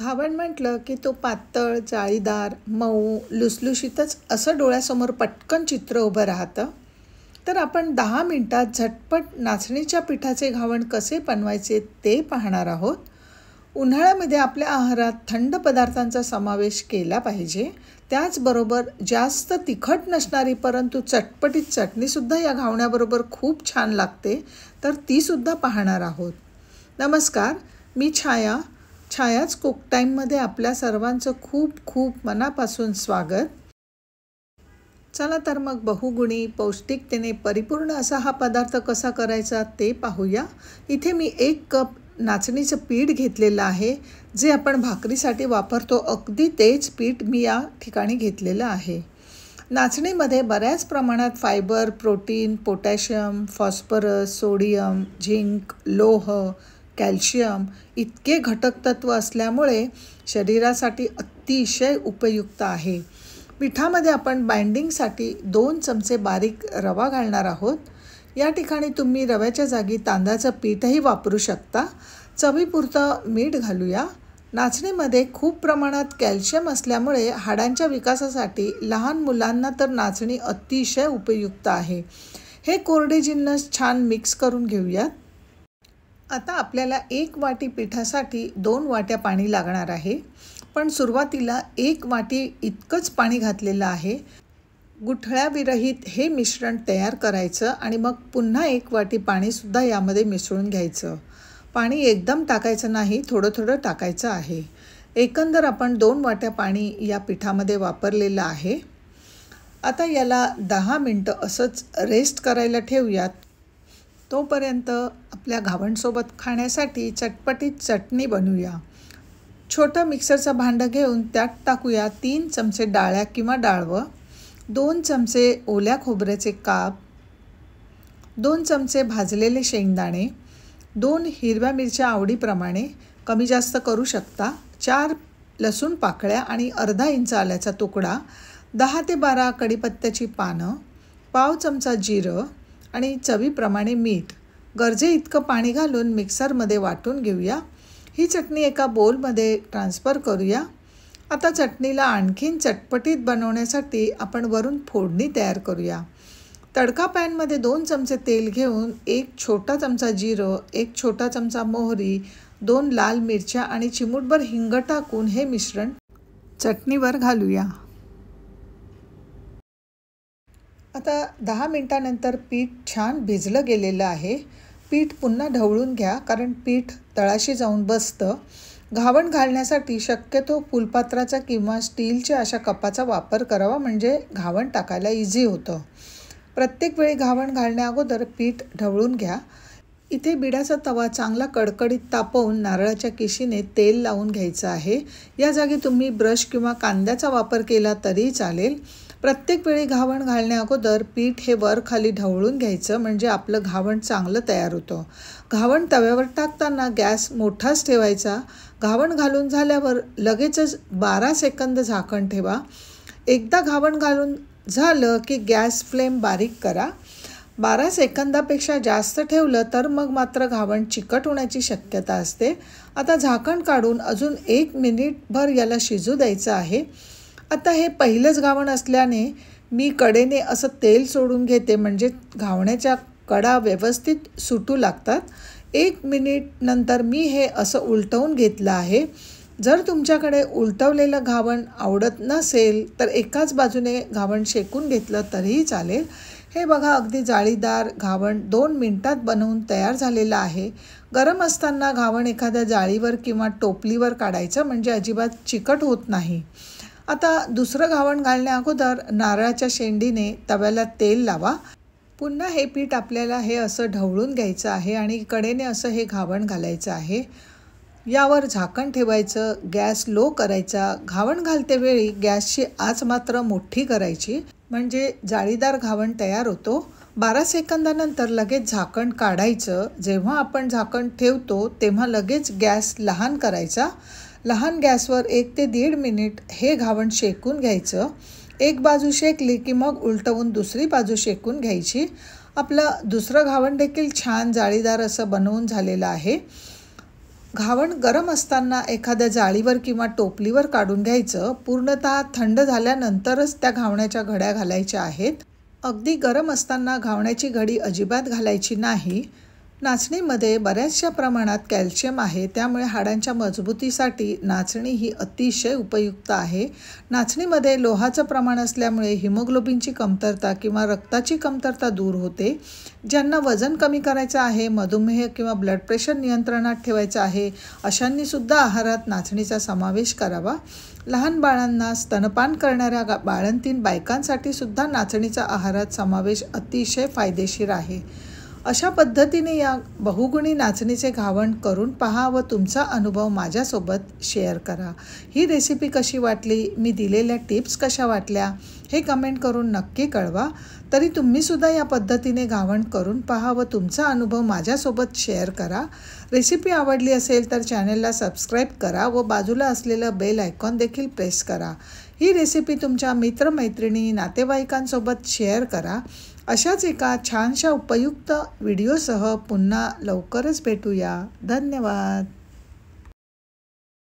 घावण म्हटलं की तो पातळ जाळीदार मऊ लुसलुशीतच असं डोळ्यासमोर पटकन चित्र उभं राहतं तर आपण दहा मिनटात झटपट नाचणीच्या पिठाचे घावण कसे बनवायचे ते पाहणार आहोत उन्हाळ्यामध्ये आपल्या आहारात थंड पदार्थांचा समावेश केला पाहिजे त्याचबरोबर जास्त तिखट नसणारी परंतु चटपटीत चटणीसुद्धा या घावण्याबरोबर खूप छान लागते तर तीसुद्धा पाहणार आहोत नमस्कार मी छाया छायाच कुक टाईममध्ये आपल्या सर्वांचं खूप खूप मनापासून स्वागत चला तर मग बहुगुणी पौष्टिकतेने परिपूर्ण असा हा पदार्थ कसा करायचा ते पाहूया इथे मी एक कप नाचणीचं पीठ घेतलेलं आहे जे आपण भाकरीसाठी वापरतो अगदी तेच पीठ मी या ठिकाणी घेतलेलं आहे नाचणीमध्ये बऱ्याच प्रमाणात fibre protein potassium phosphorus sodium zinc लोह कॅल्शियम इतके घटक तत्व असल्यामुळे शरीरासाठी अतिशय उपयुक्त आहे पिठामध्ये आपण बाइंडिंगसाठी दोन चमचे बारीक रवा घालणार आहोत या ठिकाणी तुम्ही रव्याच्या जागी तांदळाचं पीठही वापरू शकता चवीपुरतं मीठ घालूया नाचणीमध्ये खूप प्रमाणात कॅल्शियम असल्यामुळे हाडांच्या विकासासाठी लहान मुलांना तर नाचणी अतिशय उपयुक्त आहे हे कोरडे जिन्नस छान मिक्स करून घेऊयात आता आपल्याला एक वाटी पिठासाठी दोन वाट्या पाणी लागणार आहे पण सुरुवातीला एक वाटी इतकंच पाणी घातलेलं आहे गुठळ्याविरहित हे मिश्रण तयार करायचं आणि मग पुन्हा एक वाटी पाणीसुद्धा यामध्ये मिसळून घ्यायचं पाणी एकदम टाकायचं नाही थोडं थोडं टाकायचं आहे एकंदर आपण दोन वाट्या पाणी या पिठामध्ये वापरलेलं आहे आता याला दहा मिनटं असंच रेस्ट करायला ठेवूयात तोपर्यंत आपल्या घावणसोबत खाण्यासाठी चटपटीत चटणी बनवूया छोटं मिक्सरचं भांडं घेऊन त्यात टाकूया तीन चमचे डाळ्या किंवा डाळवं दोन चमचे ओल्या खोबऱ्याचे काप दोन चमचे भाजलेले शेंगदाणे दोन हिरव्या मिरच्या आवडीप्रमाणे कमी जास्त करू शकता चार लसूण पाकळ्या आणि अर्धा इंच आल्याचा तुकडा दहा ते बारा कडीपत्त्याची पानं पाव चमचा जिरं आणि चवीप्रमाणे मीठ गरजे इतकं पाणी घालून मिक्सरमध्ये वाटून घेऊया ही चटणी एका बोलमध्ये ट्रान्स्फर करूया आता चटणीला आणखीन चटपटीत बनवण्यासाठी आपण वरून फोडणी तयार करूया तडका पॅनमध्ये दोन चमचे तेल घेऊन एक छोटा चमचा जिरं एक छोटा चमचा मोहरी दोन लाल मिरच्या आणि चिमूटभर हिंग टाकून हे मिश्रण चटणीवर घालूया आता दहा मिनटानंतर पीठ छान भिजलं गेलेलं आहे पीठ पुन्हा ढवळून घ्या कारण पीठ तळाशी जाऊन बसतं घावण घालण्यासाठी शक्यतो फुलपात्राचा किंवा स्टीलच्या अशा कपाचा वापर करावा म्हणजे घावण टाकायला इझी होतं प्रत्येक वेळी घावण घालण्याअगोदर पीठ ढवळून घ्या इथे बिडाचा तवा चांगला कडकडीत तापवून नारळाच्या किशीने तेल लावून घ्यायचं आहे या जागी तुम्ही ब्रश किंवा कांद्याचा वापर केला तरी चालेल प्रत्येक वेळी घावण घालण्या अगोदर पीठ हे वर खाली ढवळून घ्यायचं म्हणजे आपलं घावण चांगलं तयार होतं घावण तव्यावर टाकताना गॅस मोठाच ठेवायचा घावण घालून झाल्यावर लगेचच बारा सेकंद झाकण ठेवा एकदा घावण घालून झालं की गॅस फ्लेम बारीक करा बारा सेकंदापेक्षा जास्त ठेवलं तर मग मात्र घावण चिकट होण्याची शक्यता असते आता झाकण काढून अजून एक मिनिटभर याला शिजू द्यायचं आहे आता हे पहिलंच घावण असल्याने मी कडेने असं तेल सोडून घेते म्हणजे घावण्याच्या कडा व्यवस्थित सुटू लागतात एक मिनिट नंतर मी हे असं उलटवून घेतलं आहे जर तुमच्याकडे उलटवलेलं घावण आवडत नसेल तर एकाच बाजूने घावण शेकून घेतलं तरीही चालेल हे बघा अगदी जाळीदार घावण दोन मिनटात बनवून तयार झालेलं आहे गरम असताना घावण एखाद्या जाळीवर किंवा टोपलीवर काढायचं म्हणजे अजिबात चिकट होत नाही आता दुसरं घावण घालण्याअगोदर नारळाच्या शेंडीने तव्याला तेल लावा पुन्हा हे पीठ आपल्याला हे असं ढवळून घ्यायचं आहे आणि कडेने असं हे घावण घालायचं आहे यावर झाकण ठेवायचं गॅस लो करायचा घावण घालते वेळी गॅसची आच मात्र मोठी करायची म्हणजे जाळीदार घावण तयार होतो बारा सेकंदानंतर लगेच झाकण काढायचं जेव्हा आपण झाकण ठेवतो तेव्हा लगेच गॅस लहान करायचा लहान गॅसवर एक ते दीड मिनिट हे घावण शेकून घ्यायचं एक बाजू शेकली की मग उलटवून दुसरी बाजू शेकून घ्यायची आपलं दुसरं घावण देखील छान जाळीदार असं बनवून झालेलं आहे घावण गरम असताना एखाद्या जाळीवर किंवा टोपलीवर काढून घ्यायचं पूर्णतः थंड झाल्यानंतरच त्या घावण्याच्या घड्या घालायच्या आहेत अगदी गरम असताना घावण्याची घडी अजिबात घालायची नाही नाचणीमध्ये बऱ्याचशा प्रमाणात कॅल्शियम आहे त्यामुळे हाडांच्या मजबूतीसाठी नाचणी ही अतिशय उपयुक्त आहे नाचणीमध्ये लोहाचं प्रमाण असल्यामुळे हिमोग्लोबिनची कमतरता किंवा रक्ताची कमतरता दूर होते ज्यांना वजन कमी करायचं आहे मधुमेह किंवा ब्लड प्रेशर नियंत्रणात ठेवायचं आहे अशांनीसुद्धा आहारात नाचणीचा समावेश करावा लहान बाळांना स्तनपान करणाऱ्या बाळंतीन बायकांसाठी सुद्धा नाचणीचा आहारात समावेश अतिशय फायदेशीर आहे अशा पद्धतीने या बहुगुणी नाचणीचे घावण करून पहा व तुमचा अनुभव माझ्यासोबत शेअर करा ही रेसिपी कशी वाटली मी दिलेल्या टिप्स कशा वाटल्या हे कमेंट करून नक्की कळवा तरी तुम्हीसुद्धा या पद्धतीने घावण करून पहा व तुमचा अनुभव माझ्यासोबत शेअर करा रेसिपी आवडली असेल तर चॅनेलला सबस्क्राईब करा व बाजूला असलेलं बेल आयकॉन देखील प्रेस करा ही रेसिपी तुमच्या मित्रमैत्रिणी नातेवाईकांसोबत शेअर करा अशाच एका छानशा उपयुक्त व्हिडिओसह पुन्हा लवकरच भेटूया धन्यवाद